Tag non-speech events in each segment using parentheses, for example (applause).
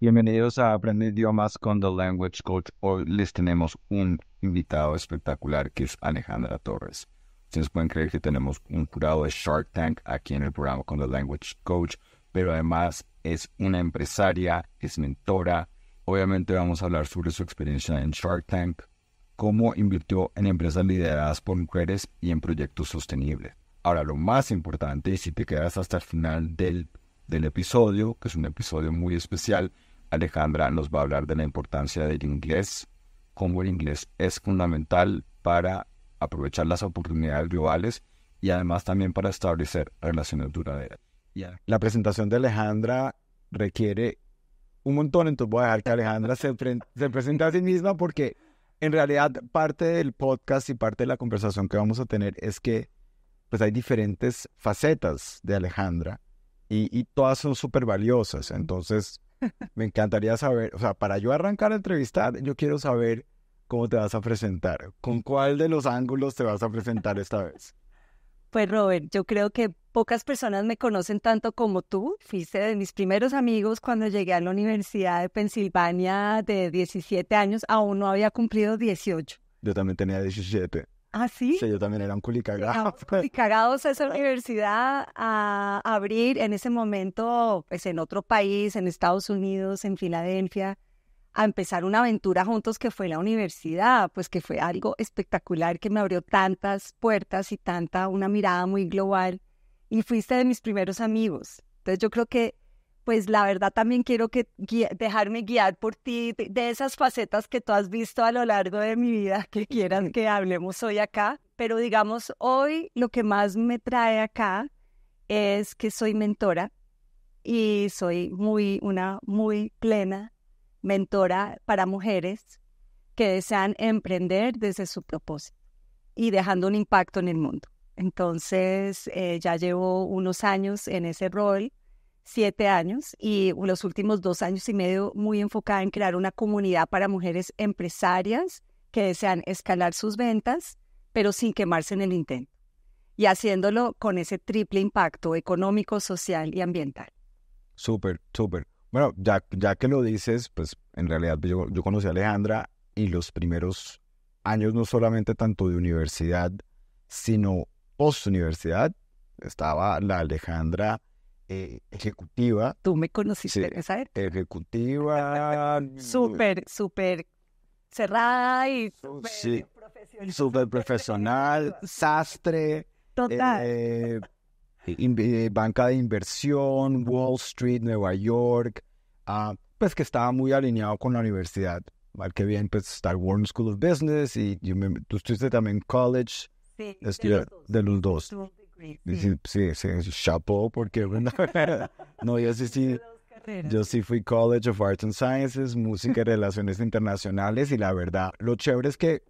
Bienvenidos a aprender Idiomas con The Language Coach. Hoy les tenemos un invitado espectacular que es Alejandra Torres. Ustedes pueden creer que tenemos un curado de Shark Tank aquí en el programa con The Language Coach, pero además es una empresaria, es mentora. Obviamente vamos a hablar sobre su experiencia en Shark Tank, cómo invirtió en empresas lideradas por mujeres y en proyectos sostenibles. Ahora, lo más importante, y si te quedas hasta el final del, del episodio, que es un episodio muy especial, Alejandra nos va a hablar de la importancia del inglés, cómo el inglés es fundamental para aprovechar las oportunidades globales y además también para establecer relaciones duraderas. Ya. La presentación de Alejandra requiere un montón, entonces voy a dejar que Alejandra se, se presente a sí misma porque en realidad parte del podcast y parte de la conversación que vamos a tener es que pues hay diferentes facetas de Alejandra y, y todas son súper valiosas. Entonces, (laughs) me encantaría saber, o sea, para yo arrancar la entrevista, yo quiero saber cómo te vas a presentar, con cuál de los ángulos te vas a presentar esta vez. (laughs) Pues Robert, yo creo que Pocas personas me conocen tanto como tú. Fuiste de mis primeros amigos cuando llegué a la Universidad de Pensilvania de 17 años. Aún no había cumplido 18. Yo también tenía 17. ¿Ah, sí? Sí, yo también era un culicagado. Ah, Culicagados a esa universidad a abrir en ese momento, pues en otro país, en Estados Unidos, en Filadelfia, a empezar una aventura juntos que fue la universidad, pues que fue algo espectacular que me abrió tantas puertas y tanta, una mirada muy global y fuiste de mis primeros amigos. Entonces yo creo que, pues la verdad también quiero que dejarme guiar por ti, de, esas facetas que tú has visto a lo largo de mi vida que quieran que hablemos hoy acá. Pero digamos, hoy lo que más me trae acá es que soy mentora y soy muy, una muy plena mentora para mujeres que desean emprender desde su propósito y dejando un impacto en el mundo. Entonces, eh, ya llevo unos años en ese rol, siete años, y los últimos dos años y medio muy enfocada en crear una comunidad para mujeres empresarias que desean escalar sus ventas, pero sin quemarse en el intento, y haciéndolo con ese triple impacto económico, social y ambiental. Súper, súper. Bueno, ya, ya que lo dices, pues en realidad yo, yo conocí a Alejandra y los primeros años no solamente tanto de universidad, sino post universidad, estaba la Alejandra eh, ejecutiva. Tú me conociste ¿sabes? Ejecutiva. (laughs) súper, súper cerrada y súper profesional. Súper profesional, sastre. Total. Eh, eh, banca de inversión, Wall Street, Nueva York. Ah, pues que estaba muy alineado con la universidad. Mal que bien, pues Star Warren School of Business y tú estuviste también en college de los dos. Sí, se chapó porque (laughs) (laughs) no, yo sí, sí, yo sí fui College of Arts and Sciences, música y (laughs) relaciones internacionales y la verdad, lo chévere es que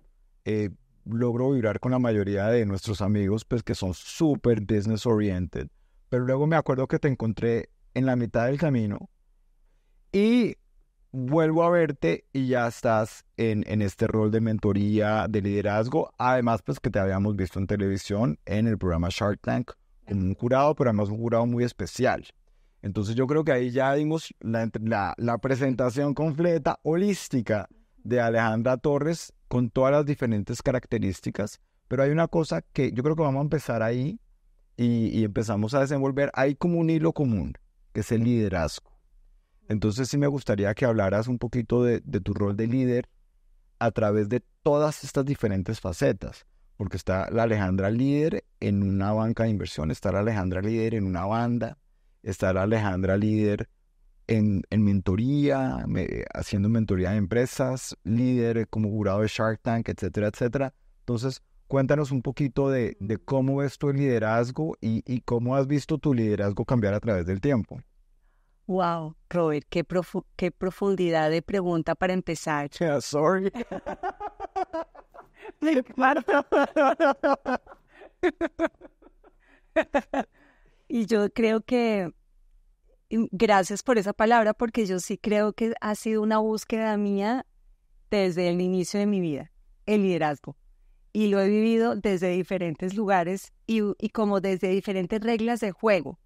eh, logro vibrar con la mayoría de nuestros amigos, pues que son súper business oriented, pero luego me acuerdo que te encontré en la mitad del camino y vuelvo a verte y ya estás en, este rol de mentoría, de liderazgo. Además, pues que te habíamos visto en televisión, en el programa Shark Tank, como un jurado, pero además un jurado muy especial. Entonces yo creo que ahí ya dimos la, presentación completa, holística, de Alejandra Torres con todas las diferentes características. Pero hay una cosa que yo creo que vamos a empezar ahí y, y empezamos a desenvolver. Hay como un hilo común, que es el liderazgo. Entonces sí me gustaría que hablaras un poquito de, tu rol de líder a través de todas estas diferentes facetas, porque está la Alejandra líder en una banca de inversión, está la Alejandra líder en una banda, está la Alejandra líder en, mentoría, haciendo mentoría de empresas, líder como jurado de Shark Tank, etcétera, etcétera. Entonces, cuéntanos un poquito de, cómo ves tu liderazgo y, cómo has visto tu liderazgo cambiar a través del tiempo. Wow, Robert, qué, qué profundidad de pregunta para empezar. Yeah, sorry. (laughs) y yo creo que gracias por esa palabra porque yo sí creo que ha sido una búsqueda mía desde el inicio de mi vida, el liderazgo. Y lo he vivido desde diferentes lugares y como desde diferentes reglas de juego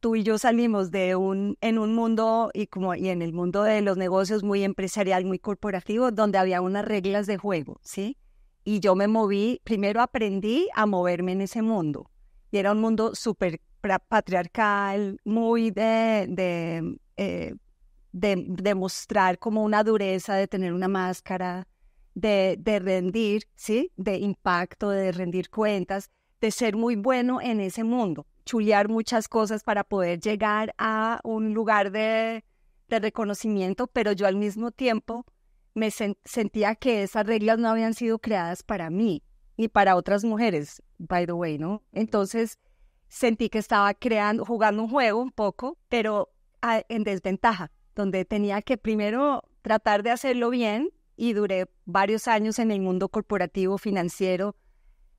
tú y yo salimos de un, en un mundo y como y en el mundo de los negocios muy empresarial, muy corporativo, donde había unas reglas de juego, ¿sí? Y yo me moví, primero aprendí a moverme en ese mundo. Y era un mundo súper patriarcal, muy de, eh, de, de, mostrar como una dureza, de tener una máscara, de, de rendir, ¿sí? De impacto, de rendir cuentas, de ser muy bueno en ese mundo muchas cosas para poder llegar a un lugar de, reconocimiento, pero yo al mismo tiempo me sentía que esas reglas no habían sido creadas para mí ni para otras mujeres, by the way, ¿no? Entonces sentí que estaba creando, jugando un juego un poco, pero en desventaja, donde tenía que primero tratar de hacerlo bien y duré varios años en el mundo corporativo financiero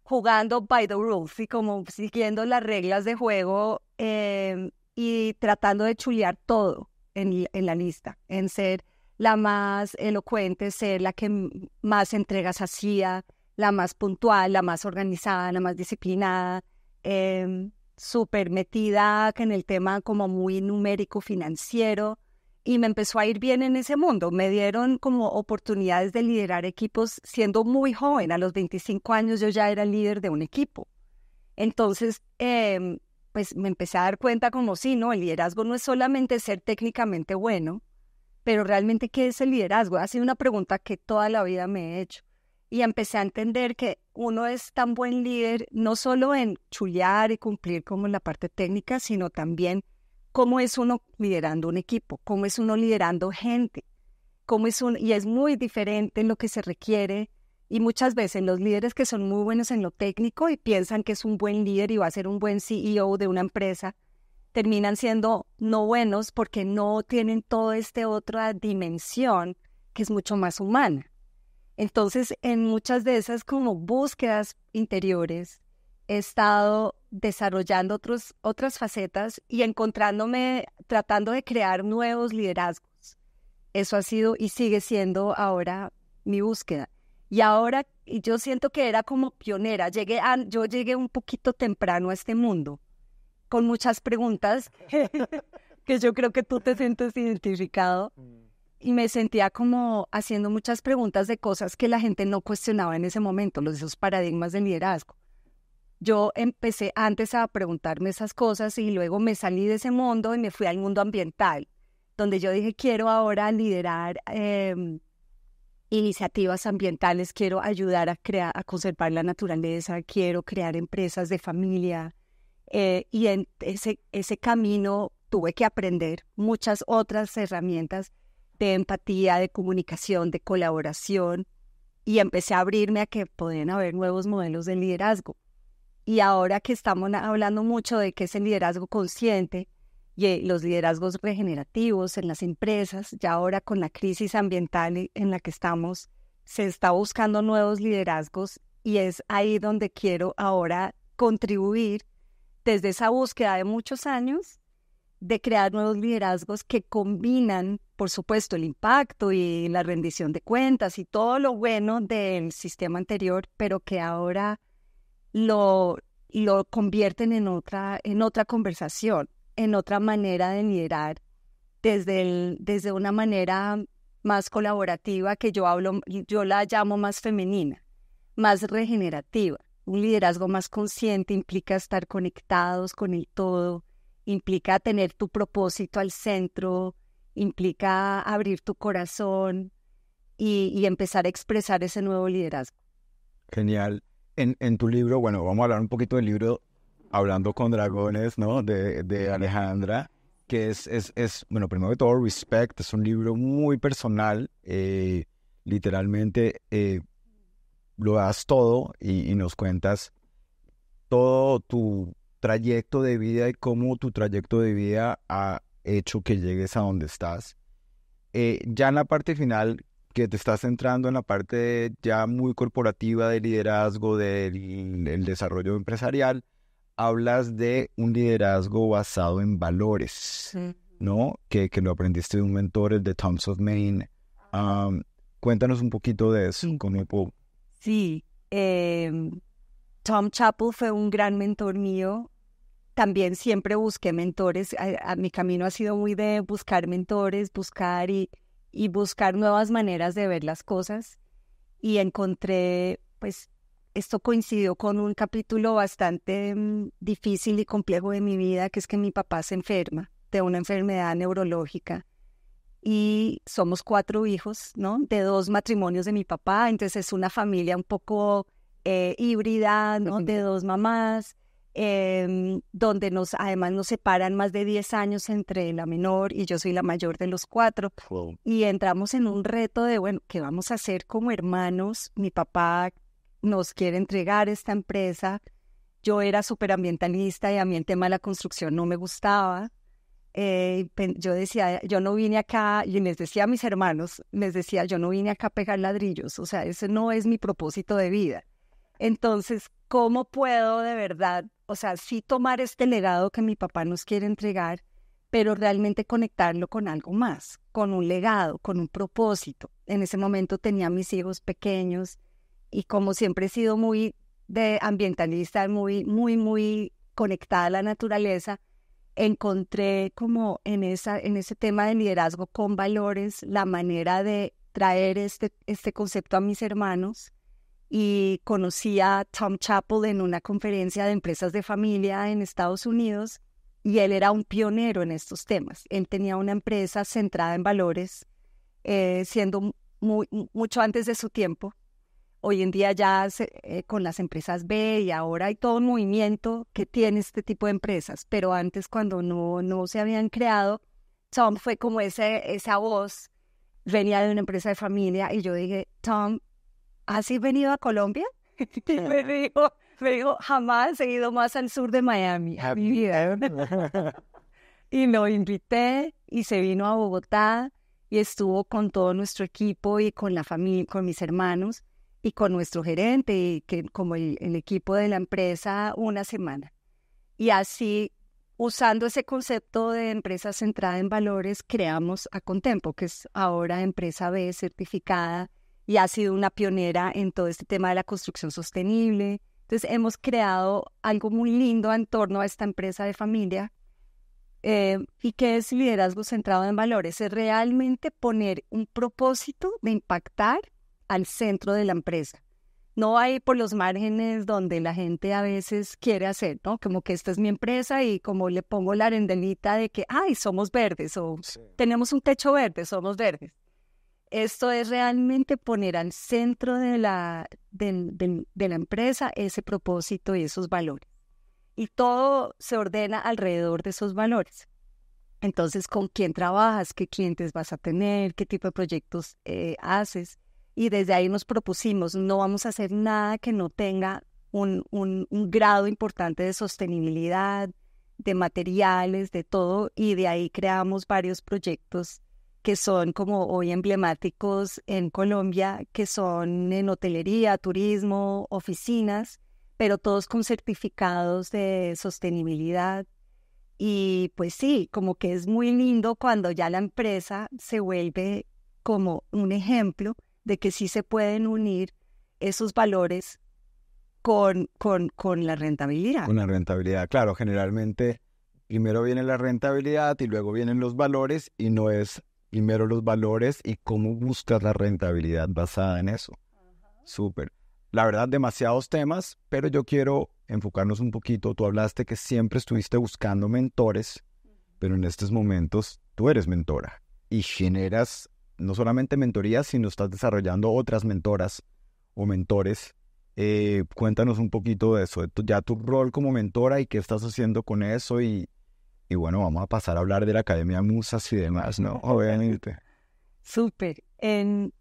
jugando by the rules y como siguiendo las reglas de juego em, y tratando de chulear todo en, la lista, en ser la más elocuente, ser la que más entregas hacía, la más puntual, la más organizada, la más disciplinada, eh, súper metida en el tema como muy numérico financiero y me empezó a ir bien en ese mundo. Me dieron como oportunidades de liderar equipos siendo muy joven. A los 25 años yo ya era líder de un equipo. Entonces, em, pues me empecé a dar cuenta como sí, ¿no? El liderazgo no es solamente ser técnicamente bueno, pero realmente qué es el liderazgo. Ha sido una pregunta que toda la vida me he hecho. Y empecé a entender que uno es tan buen líder no solo en chullar y cumplir como en la parte técnica, sino también cómo es uno liderando un equipo, cómo es uno liderando gente, cómo es un, y es muy diferente en lo que se requiere. Y muchas veces los líderes que son muy buenos en lo técnico y piensan que es un buen líder y va a ser un buen CEO de una empresa, terminan siendo no buenos porque no tienen toda esta otra dimensión que es mucho más humana. Entonces, en muchas de esas como búsquedas interiores, he estado desarrollando otras facetas y encontrándome, tratando de crear nuevos liderazgos. Eso ha sido y sigue siendo ahora mi búsqueda. Y ahora yo siento que era como pionera. Llegué yo llegué un poquito temprano a este mundo, con muchas preguntas (laughs) que yo creo que tú te sientes identificado. Mm. Y me sentía como haciendo muchas preguntas de cosas que la gente no cuestionaba en ese momento, los esos paradigmas de liderazgo yo empecé antes a preguntarme esas cosas y luego me salí de ese mundo y me fui al mundo ambiental, donde yo dije, quiero ahora liderar em, iniciativas ambientales, quiero ayudar a, crear, a conservar la naturaleza, quiero crear empresas de familia. Eh, y en ese, ese camino tuve que aprender muchas otras herramientas de empatía, de comunicación, de colaboración, y empecé a abrirme a que podían haber nuevos modelos de liderazgo. Y ahora que estamos hablando mucho de qué es el liderazgo consciente y eh, los liderazgos regenerativos en las empresas, ya ahora con la crisis ambiental en la que estamos, se está buscando nuevos liderazgos y es ahí donde quiero ahora contribuir desde esa búsqueda de muchos años de crear nuevos liderazgos que combinan, por supuesto, el impacto y la rendición de cuentas y todo lo bueno del sistema anterior, pero que ahora lo, convierten en otra, en otra conversación, en otra manera de liderar, desde, desde una manera más colaborativa que yo hablo, yo la llamo más femenina, más regenerativa. Un liderazgo más consciente implica estar conectados con el todo, implica tener tu propósito al centro, implica abrir tu corazón y, y empezar a expresar ese nuevo liderazgo. Genial en, tu libro, bueno, vamos a hablar un poquito del libro Hablando con Dragones, ¿no? De, Alejandra, que es, bueno, primero de todo, Respect, es un libro muy personal, eh, literalmente eh, lo das todo y, nos cuentas todo tu trayecto de vida y cómo tu trayecto de vida ha hecho que llegues a donde estás. Eh, ya en la parte final que te estás centrando en la parte ya muy corporativa de liderazgo, del desarrollo empresarial, hablas de un liderazgo basado en valores, ¿no? Que, que, lo aprendiste de un mentor, el de Tom's of Maine. Ah. cuéntanos un poquito de eso. Sí, sí em, Tom Chappell fue un gran mentor mío. También siempre busqué mentores. a, mi camino ha sido muy de buscar mentores, buscar y y buscar nuevas maneras de ver las cosas. Y encontré, pues, esto coincidió con un capítulo bastante mm, difícil y complejo de mi vida, que es que mi papá se enferma de una enfermedad neurológica. Y somos cuatro hijos, ¿no? De dos matrimonios de mi papá, entonces es una familia un poco eh, híbrida, ¿no? De dos mamás. Em, donde nos, además nos separan más de 10 años entre la menor y yo soy la mayor de los cuatro. Y entramos en un reto de, bueno, ¿qué vamos a hacer como hermanos? Mi papá nos quiere entregar esta empresa. Yo era superambientalista y a mí el tema de la construcción no me gustaba. Eh, yo decía, yo no vine acá, y les decía a mis hermanos, les decía, yo no vine acá a pegar ladrillos, o sea, ese no es mi propósito de vida. Entonces, ¿cómo puedo de verdad o sea, sí tomar este legado que mi papá nos quiere entregar, pero realmente conectarlo con algo más, con un legado, con un propósito. En ese momento tenía mis hijos pequeños y como siempre he sido muy de ambientalista, muy, muy, muy conectada a la naturaleza, encontré como en, esa, en ese tema de liderazgo con valores la manera de traer este, este concepto a mis hermanos y conocí a Tom Chappell en una conferencia de empresas de familia en Estados Unidos y él era un pionero en estos temas. Él tenía una empresa centrada en valores, eh, siendo muy, mucho antes de su tiempo. Hoy en día ya eh, con las empresas B y ahora hay todo un movimiento que tiene este tipo de empresas, pero antes cuando no, no se habían creado, Tom fue como ese, esa voz, venía de una empresa de familia y yo dije, Tom, ¿has venido a Colombia? Y (laughs) (laughs) me dijo, me jamás he ido más al sur de Miami, mi vida. (laughs) y lo invité y se vino a Bogotá y estuvo con todo nuestro equipo y con la familia, con mis hermanos y con nuestro gerente y que, como el, el equipo de la empresa una semana. Y así, usando ese concepto de empresa centrada en valores, creamos a Contempo, que es ahora empresa B certificada y ha sido una pionera en todo este tema de la construcción sostenible. Entonces hemos creado algo muy lindo en torno a esta empresa de familia eh, y que es liderazgo centrado en valores. Es realmente poner un propósito de impactar al centro de la empresa. No hay por los márgenes donde la gente a veces quiere hacer, ¿no? Como que esta es mi empresa y como le pongo la arendelita de que, ay, somos verdes o tenemos un techo verde, somos verdes. Esto es realmente poner al centro de la, de, la empresa ese propósito y esos valores. Y todo se ordena alrededor de esos valores. Entonces, con quién trabajas, qué clientes vas a tener, qué tipo de proyectos eh, haces. Y desde ahí nos propusimos, no vamos a hacer nada que no tenga un, grado importante de sostenibilidad, de materiales, de todo. Y de ahí creamos varios proyectos que son como hoy emblemáticos en Colombia, que son en hotelería, turismo, oficinas, pero todos con certificados de sostenibilidad. Y pues sí, como que es muy lindo cuando ya la empresa se vuelve como un ejemplo de que sí se pueden unir esos valores con, con, la rentabilidad. Una rentabilidad, claro, generalmente primero viene la rentabilidad y luego vienen los valores y no es primero los valores y cómo buscas la rentabilidad basada en eso. Súper. La verdad, demasiados temas, pero yo quiero enfocarnos un poquito. Tú hablaste que siempre estuviste buscando mentores, pero en estos momentos tú eres mentora y generas no solamente mentorías, sino estás desarrollando otras mentoras o mentores. Eh, cuéntanos un poquito de eso, ya tu rol como mentora y qué estás haciendo con eso y, y bueno, vamos a pasar a hablar de la Academia Musas y demás, ¿no? (laughs) Obviamente. Súper. En...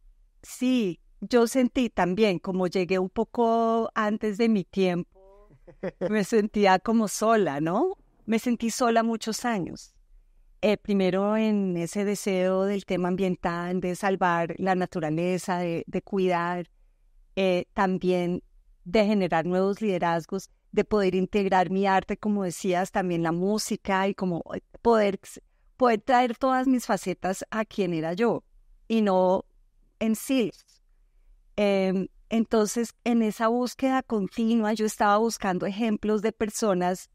Sí, yo sentí también, como llegué un poco antes de mi tiempo, me (laughs) sentía como sola, ¿no? Me sentí sola muchos años. Eh, primero en ese deseo del tema ambiental, de salvar la naturaleza, de, cuidar, eh, también de generar nuevos liderazgos de poder integrar mi arte, como decías, también la música y como eh, poder, poder traer todas mis facetas a quien era yo y no en sí. Em, entonces, en esa búsqueda continua, yo estaba buscando ejemplos de personas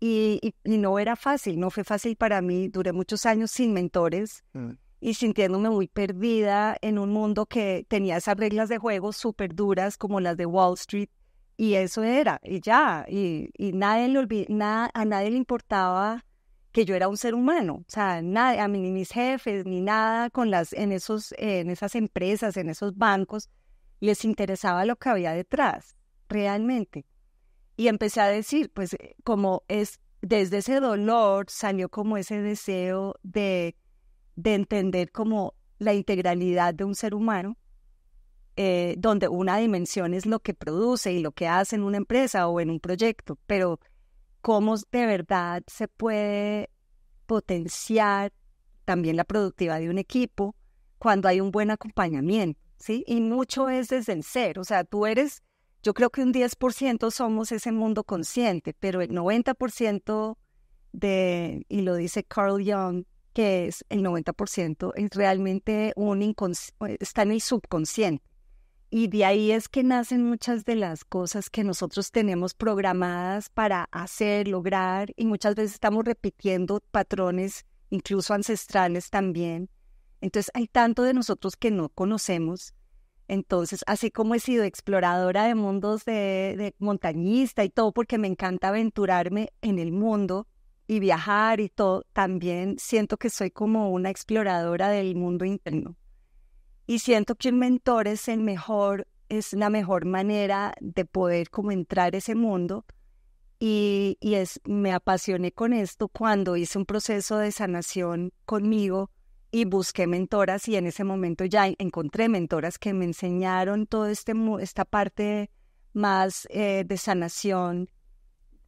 y, no era fácil, no fue fácil para mí. Duré muchos años sin mentores mm. y sintiéndome muy perdida en un mundo que tenía esas reglas de juego súper duras como las de Wall Street y eso era, y ya, y, nadie le nada, a nadie le importaba que yo era un ser humano, o sea, nadie, a mí ni mis jefes, ni nada con las, en, esos, en esas empresas, en esos bancos, les interesaba lo que había detrás, realmente. Y empecé a decir, pues eh, como es, desde ese dolor salió como ese deseo de, de entender como la integralidad de un ser humano eh, donde una dimensión es lo que produce y lo que hace en una empresa o en un proyecto, pero cómo de verdad se puede potenciar también la productividad de un equipo cuando hay un buen acompañamiento, ¿sí? Y mucho es desde el ser, o sea, tú eres, yo creo que un 10% somos ese mundo consciente, pero el 90% de, y lo dice Carl Jung, que es el 90%, es realmente un eh, está en el subconsciente. Y de ahí es que nacen muchas de las cosas que nosotros tenemos programadas para hacer, lograr, y muchas veces estamos repitiendo patrones, incluso ancestrales también. Entonces hay tanto de nosotros que no conocemos. Entonces, así como he sido exploradora de mundos de, montañista y todo, porque me encanta aventurarme en el mundo y viajar y todo, también siento que soy como una exploradora del mundo interno. Y siento que un mentor es, el mejor, es la mejor manera de poder como entrar a ese mundo. Y, es, me apasioné con esto cuando hice un proceso de sanación conmigo y busqué mentoras y en ese momento ya encontré mentoras que me enseñaron toda este, esta parte más eh, de sanación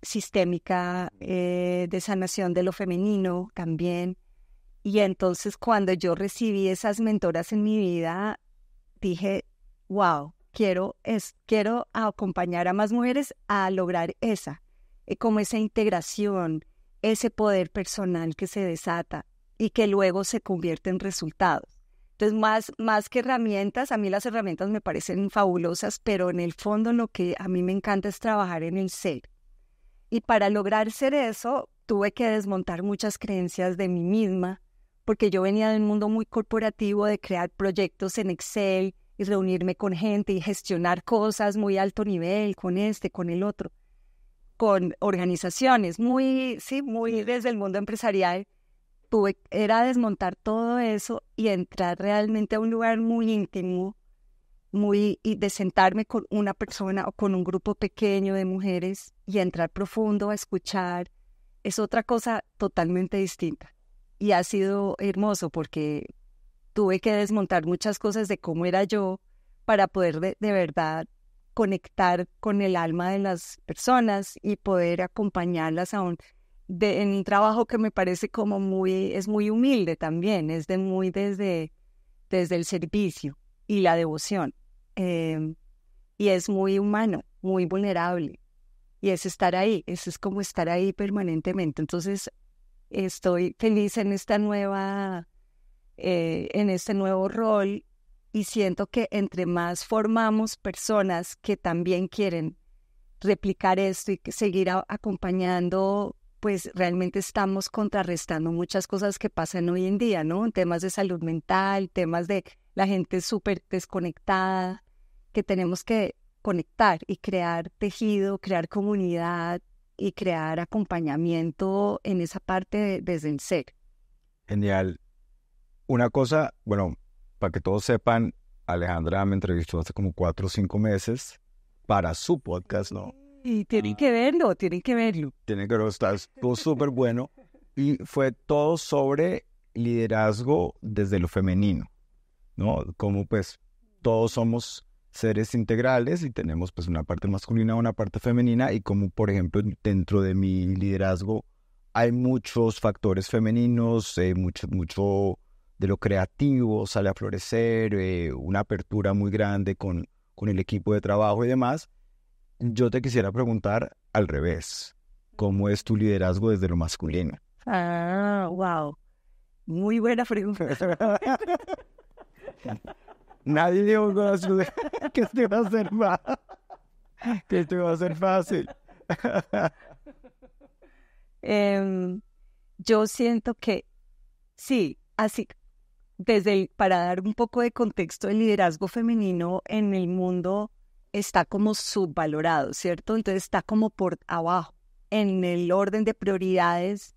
sistémica, eh, de sanación de lo femenino también. Y entonces cuando yo recibí esas mentoras en mi vida, dije, wow, quiero, es, quiero acompañar a más mujeres a lograr esa, eh, como esa integración, ese poder personal que se desata y que luego se convierte en resultados. Entonces, más, más que herramientas, a mí las herramientas me parecen fabulosas, pero en el fondo lo que a mí me encanta es trabajar en el ser. Y para lograr ser eso, tuve que desmontar muchas creencias de mí misma, porque yo venía de un mundo muy corporativo de crear proyectos en Excel y reunirme con gente y gestionar cosas muy alto nivel, con este, con el otro, con organizaciones, muy, sí, muy desde el mundo empresarial. Tuve, era desmontar todo eso y entrar realmente a un lugar muy íntimo, muy, y de sentarme con una persona o con un grupo pequeño de mujeres y entrar profundo a escuchar, es otra cosa totalmente distinta y ha sido hermoso porque tuve que desmontar muchas cosas de cómo era yo para poder de, verdad conectar con el alma de las personas y poder acompañarlas a un, de, en un trabajo que me parece como muy, es muy humilde también, es de muy desde, desde el servicio y la devoción. Em, y es muy humano, muy vulnerable. Y es estar ahí, eso es como estar ahí permanentemente. Entonces, estoy feliz en esta nueva, eh, en este nuevo rol y siento que entre más formamos personas que también quieren replicar esto y seguir acompañando, pues realmente estamos contrarrestando muchas cosas que pasan hoy en día, ¿no? En temas de salud mental, temas de la gente súper desconectada, que tenemos que conectar y crear tejido, crear comunidad, y crear acompañamiento en esa parte desde el ser. Genial. Una cosa, bueno, para que todos sepan, Alejandra me entrevistó hace como cuatro o cinco meses para su podcast, ¿no? Y tienen que verlo, tienen que verlo. tiene que verlo, está súper bueno. Y fue todo sobre liderazgo desde lo femenino, ¿no? Como pues todos somos seres integrales y tenemos pues una parte masculina, una parte femenina y como por ejemplo dentro de mi liderazgo hay muchos factores femeninos, eh, mucho, mucho de lo creativo sale a florecer, eh, una apertura muy grande con, con el equipo de trabajo y demás. Yo te quisiera preguntar al revés, ¿cómo es tu liderazgo desde lo masculino? Ah, wow. Muy buena pregunta. (laughs) Nadie dio (laughs) que esto iba a ser fácil. Em, yo siento que sí, así, desde para dar un poco de contexto, el liderazgo femenino en el mundo está como subvalorado, ¿cierto? Entonces está como por abajo en el orden de prioridades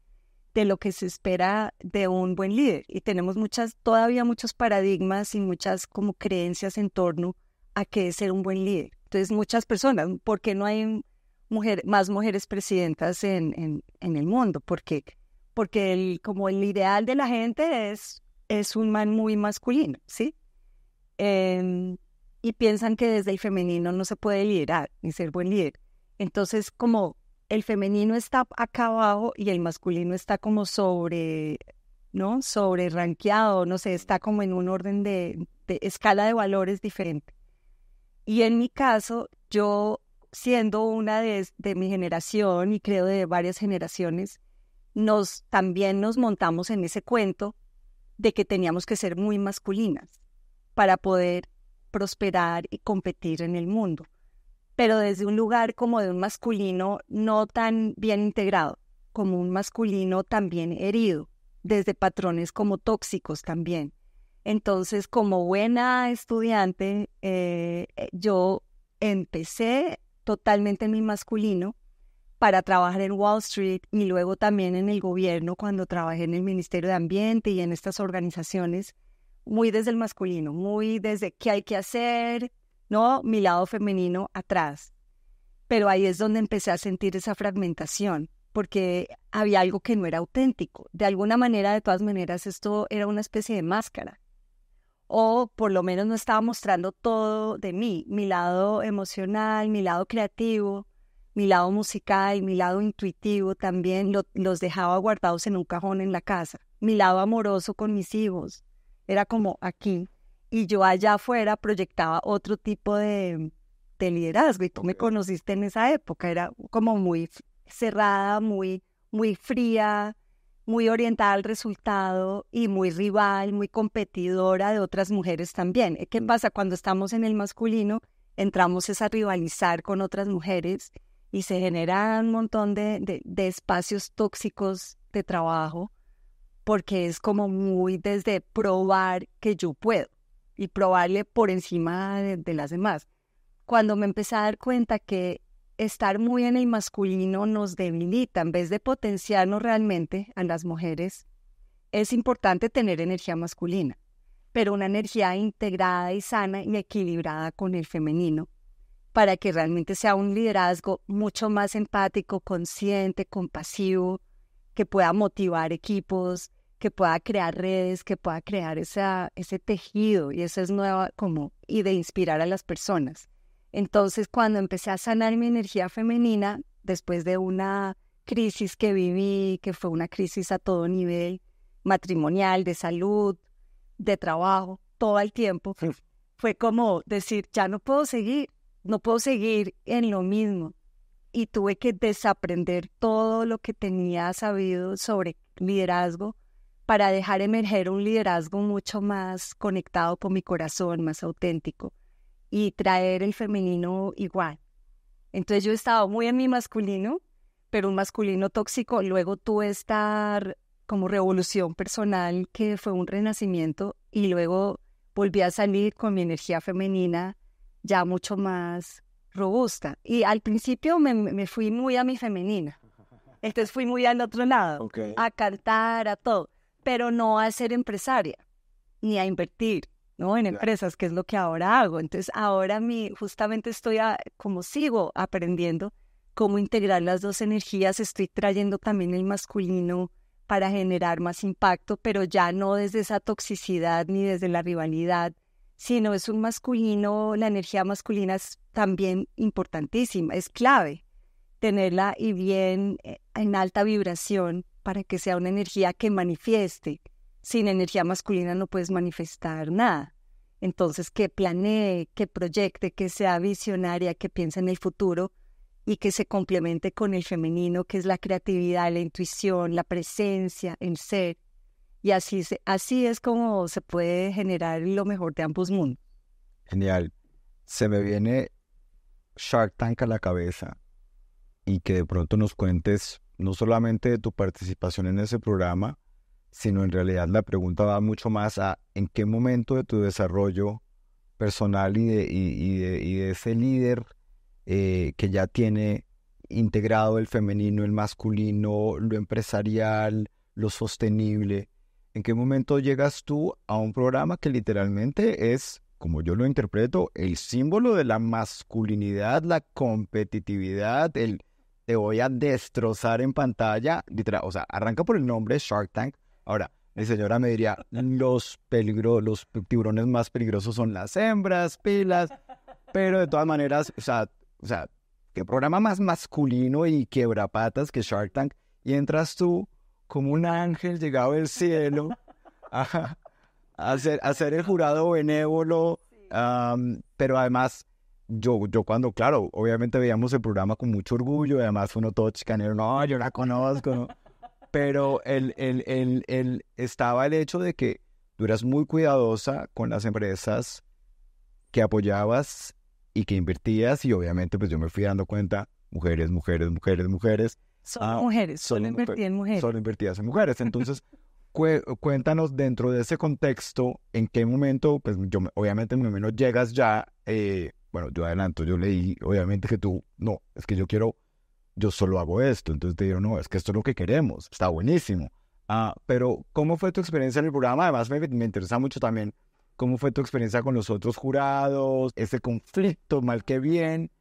de lo que se espera de un buen líder. Y tenemos muchas, todavía muchos paradigmas y muchas como creencias en torno a qué ser un buen líder. Entonces, muchas personas, ¿por qué no hay mujer, más mujeres presidentas en, el mundo? Porque, porque el, como el ideal de la gente es, es un man muy masculino, ¿sí? Em, y piensan que desde el femenino no se puede liderar ni ser buen líder. Entonces, como el femenino está acá abajo y el masculino está como sobre, ¿no? Sobre ranqueado, no sé, está como en un orden de escala de valores diferente. Y en mi caso, yo siendo una de, mi generación y creo de varias generaciones, nos también nos montamos en ese cuento de que teníamos que ser muy masculinas para poder prosperar y competir en el mundo, pero desde un lugar como de un masculino no tan bien integrado, como un masculino también herido, desde patrones como tóxicos también, entonces, como buena estudiante, eh, eh, yo empecé totalmente en mi masculino para trabajar en Wall Street y luego también en el gobierno cuando trabajé en el Ministerio de Ambiente y en estas organizaciones, muy desde el masculino, muy desde qué hay que hacer, ¿no? Mi lado femenino atrás. Pero ahí es donde empecé a sentir esa fragmentación, porque había algo que no era auténtico. De alguna manera, de todas maneras, esto era una especie de máscara o por lo menos no estaba mostrando todo de mí, mi lado emocional, mi lado creativo, mi lado musical, mi lado intuitivo también, los dejaba guardados en un cajón en la casa, mi lado amoroso con mis hijos, era como aquí, y yo allá afuera proyectaba otro tipo de, de liderazgo, y tú me conociste en esa época, era como muy cerrada, muy, muy fría, muy orientada al resultado y muy rival, muy competidora de otras mujeres también. ¿Qué pasa cuando estamos en el masculino? Entramos a rivalizar con otras mujeres y se generan un montón de, espacios tóxicos de trabajo porque es como muy desde probar que yo puedo y probarle por encima de las demás. Cuando me empecé a dar cuenta que estar muy en el masculino nos debilita, en vez de potenciarnos realmente a las mujeres, es importante tener energía masculina, pero una energía integrada y sana y equilibrada con el femenino, para que realmente sea un liderazgo mucho más empático, consciente, compasivo, que pueda motivar equipos, que pueda crear redes, que pueda crear ese tejido y esa es nueva como y de inspirar a las personas. Entonces, cuando empecé a sanar mi energía femenina, después de una crisis que viví, que fue una crisis a todo nivel, matrimonial, de salud, de trabajo, todo el tiempo, fue como decir, ya no puedo seguir, no puedo seguir en lo mismo. Y tuve que desaprender todo lo que tenía sabido sobre liderazgo para dejar emerger un liderazgo mucho más conectado con mi corazón, más auténtico y traer el femenino igual. Entonces yo estaba muy en mi masculino, pero un masculino tóxico. Luego tuve esta como revolución personal que fue un renacimiento y luego volví a salir con mi energía femenina ya mucho más robusta. Y al principio me, fui muy a mi femenina. Entonces fui muy al otro lado, a cantar, a todo, pero no a ser empresaria, ni a invertir, ¿no? En empresas, que es lo que ahora hago. Entonces, ahora mi, justamente estoy, como sigo aprendiendo cómo integrar las dos energías, estoy trayendo también el masculino para generar más impacto, pero ya no desde esa toxicidad ni desde la rivalidad, sino es un masculino, la energía masculina es también importantísima, es clave tenerla y bien eh, en alta vibración para que sea una energía que manifieste. Sin energía masculina no puedes manifestar nada. Entonces, que planee, que proyecte, que sea visionaria, que piense en el futuro y que se complemente con el femenino, que es la creatividad, la intuición, la presencia, el ser. Y así, así es como se puede generar lo mejor de ambos mundos. Genial. Se me viene Shark Tank a la cabeza y que de pronto nos cuentes no solamente de tu participación en ese programa, sino en realidad la pregunta va mucho más a en qué momento de tu desarrollo personal y de, ese líder eh, que ya tiene integrado el femenino, el masculino, lo empresarial, lo sostenible, en qué momento llegas tú a un programa que literalmente es, como yo lo interpreto, el símbolo de la masculinidad, la competitividad, el te voy a destrozar en pantalla, literal, o sea, arranca por el nombre Shark Tank, Ahora, mi señora me diría, los, peligros los tiburones más peligrosos son las hembras, pilas, pero de todas maneras, o sea, o sea, qué programa más masculino y quebrapatas que Shark Tank, y entras tú como un ángel llegado del cielo a, hacer ser, el jurado benévolo, pero además... Yo, yo cuando, claro, obviamente veíamos el programa con mucho orgullo, y además uno todo chicanero, no, yo la conozco, ¿no? Pero el, el, el, estaba el hecho de que tú eras muy cuidadosa con las empresas que apoyabas y que invertías y obviamente pues yo me fui dando cuenta, mujeres, mujeres, mujeres, mujeres. son ah, mujeres, solo, solo en mujeres. Solo invertías en mujeres. Entonces, cuéntanos dentro de ese contexto, en qué momento, pues yo obviamente en menos llegas ya, eh, bueno, yo adelanto, yo leí, obviamente que tú, no, es que yo quiero yo solo hago esto. Entonces te digo no, es que esto es lo que queremos, está buenísimo. Ah, pero, ¿cómo fue tu experiencia en el programa? Además, me, interesa mucho también cómo fue tu experiencia con los otros jurados, ese conflicto, mal que bien.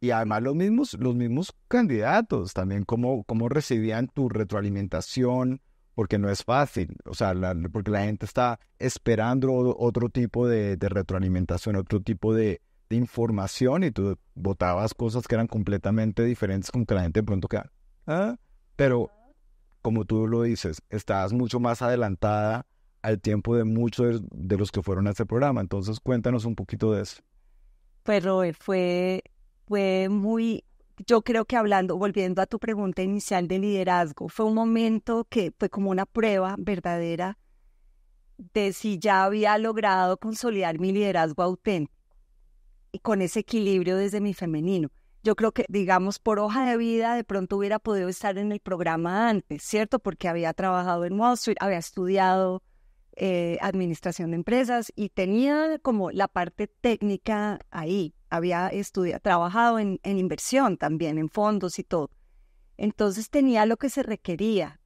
Y además los mismos, los mismos candidatos también, cómo, cómo recibían tu retroalimentación, porque no es fácil, o sea, porque la gente está esperando otro tipo de retroalimentación, otro tipo de, de información y tú votabas cosas que eran completamente diferentes con que la gente de pronto quedaba. Ah", pero, como tú lo dices, estabas mucho más adelantada al tiempo de muchos de los que fueron a este programa. Entonces, cuéntanos un poquito de eso. Pues, Robert, eh, fue, fue muy, yo creo que hablando, volviendo a tu pregunta inicial de liderazgo, fue un momento que fue como una prueba verdadera de si ya había logrado consolidar mi liderazgo auténtico con ese equilibrio desde mi femenino. Yo creo que, digamos, por hoja de vida, de pronto hubiera podido estar en el programa antes, ¿cierto? Porque había trabajado en Wall Street, había estudiado eh, administración de empresas y tenía como la parte técnica ahí. Había estudiado, trabajado en inversión también, en fondos y todo. Entonces tenía lo que se requería,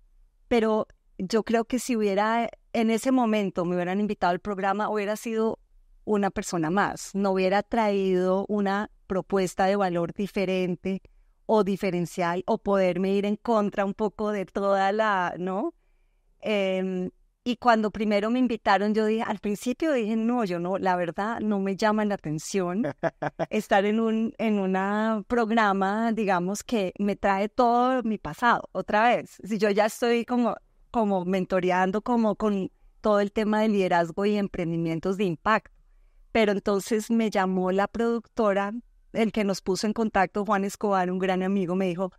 pero yo creo que si hubiera en ese momento me hubieran invitado al programa, hubiera sido una persona más, no hubiera traído una propuesta de valor diferente o diferencial o poderme ir en contra un poco de toda la, ¿no? Em, y cuando primero me invitaron, yo dije, al principio dije, no, yo no, la verdad no me llama la atención (laughs) estar en un en una programa, digamos, que me trae todo mi pasado otra vez. Si yo ya estoy como, como mentoreando, como con todo el tema de liderazgo y emprendimientos de impacto. Pero entonces me llamó la productora, el que nos puso en contacto, Juan Escobar, un gran amigo, me dijo,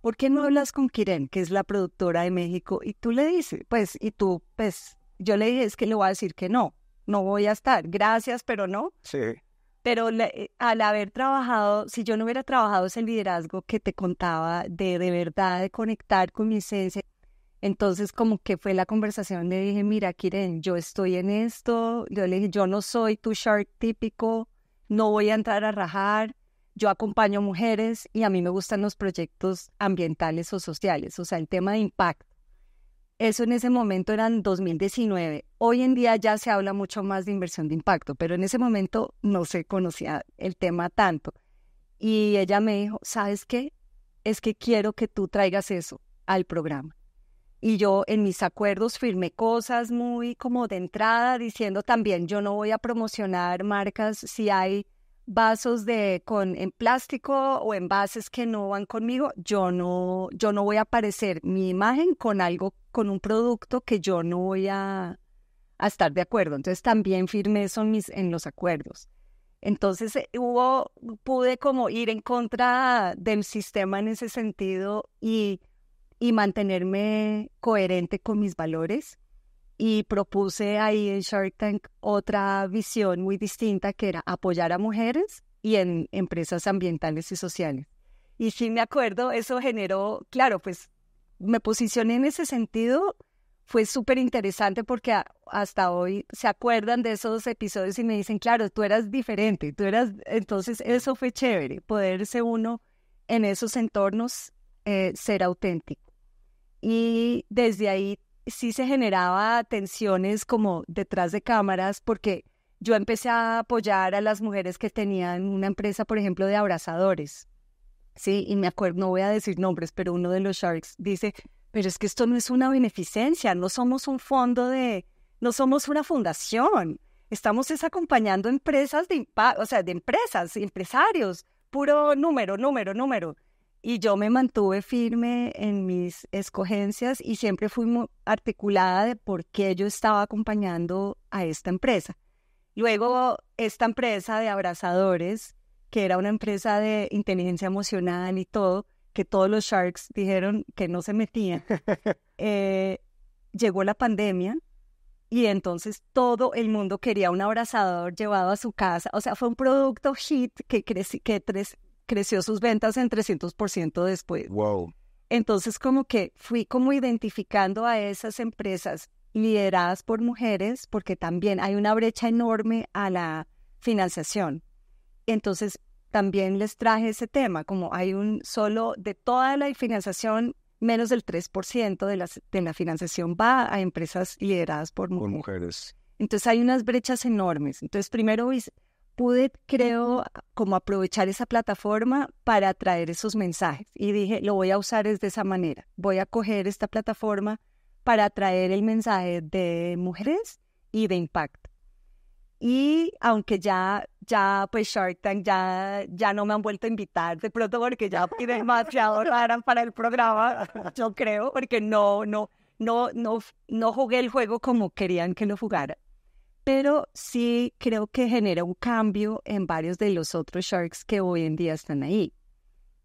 ¿por qué no hablas con Kiren, que es la productora de México? Y tú le dices, pues, y tú, pues, yo le dije, es que le voy a decir que no, no voy a estar, gracias, pero no. Sí. Pero eh, al haber trabajado, si yo no hubiera trabajado ese liderazgo que te contaba, de de verdad, de conectar con mi esencia, entonces, como que fue la conversación, le dije, mira, Kiren, yo estoy en esto, yo le dije, yo no soy tu shark típico, no voy a entrar a rajar, yo acompaño mujeres y a mí me gustan los proyectos ambientales o sociales, o sea, el tema de impacto. Eso en ese momento era 2019. Hoy en día ya se habla mucho más de inversión de impacto, pero en ese momento no se conocía el tema tanto. Y ella me dijo, ¿sabes qué? Es que quiero que tú traigas eso al programa y yo en mis acuerdos firmé cosas muy como de entrada diciendo también yo no voy a promocionar marcas si hay vasos de con en plástico o envases que no van conmigo, yo no yo no voy a aparecer mi imagen con algo con un producto que yo no voy a, estar de acuerdo. Entonces también firmé eso en mis en los acuerdos. Entonces eh, hubo pude como ir en contra del sistema en ese sentido y y mantenerme coherente con mis valores. Y propuse ahí en Shark Tank otra visión muy distinta que era apoyar a mujeres y en empresas ambientales y sociales. Y sí me acuerdo, eso generó, claro, pues me posicioné en ese sentido, fue súper interesante porque hasta hoy se acuerdan de esos episodios y me dicen, claro, tú eras diferente, tú eras, entonces eso fue chévere, poderse uno en esos entornos eh, ser auténtico y desde ahí sí se generaba tensiones como detrás de cámaras porque yo empecé a apoyar a las mujeres que tenían una empresa, por ejemplo, de abrazadores. Sí, y me acuerdo, no voy a decir nombres, pero uno de los Sharks dice, pero es que esto no es una beneficencia, no somos un fondo de, no somos una fundación, estamos es acompañando empresas de o sea, de empresas, empresarios, puro número, número, número y yo me mantuve firme en mis escogencias y siempre fui muy articulada de por qué yo estaba acompañando a esta empresa. Luego, esta empresa de abrazadores, que era una empresa de inteligencia emocional y todo, que todos los sharks dijeron que no se metían, (laughs) eh, llegó la pandemia y entonces todo el mundo quería un abrazador llevado a su casa. O sea, fue un producto hit que, que creció sus ventas en 300% después. Wow. Entonces como que fui como identificando a esas empresas lideradas por mujeres, porque también hay una brecha enorme a la financiación. Entonces también les traje ese tema, como hay un solo, de toda la financiación, menos del 3% de, la financiación va a empresas lideradas por mujeres. por mujeres. Entonces hay unas brechas enormes. Entonces primero pude, creo, como aprovechar esa plataforma para traer esos mensajes. Y dije, lo voy a usar es de esa manera. Voy a coger esta plataforma para traer el mensaje de mujeres y de impacto. Y aunque ya, ya, pues Shark Tank ya, ya no me han vuelto a invitar de pronto porque ya fui demasiado rara para el programa, yo creo, porque no, no, no, no, no jugué el juego como querían que lo jugara pero sí creo que genera un cambio en varios de los otros sharks que hoy en día están ahí.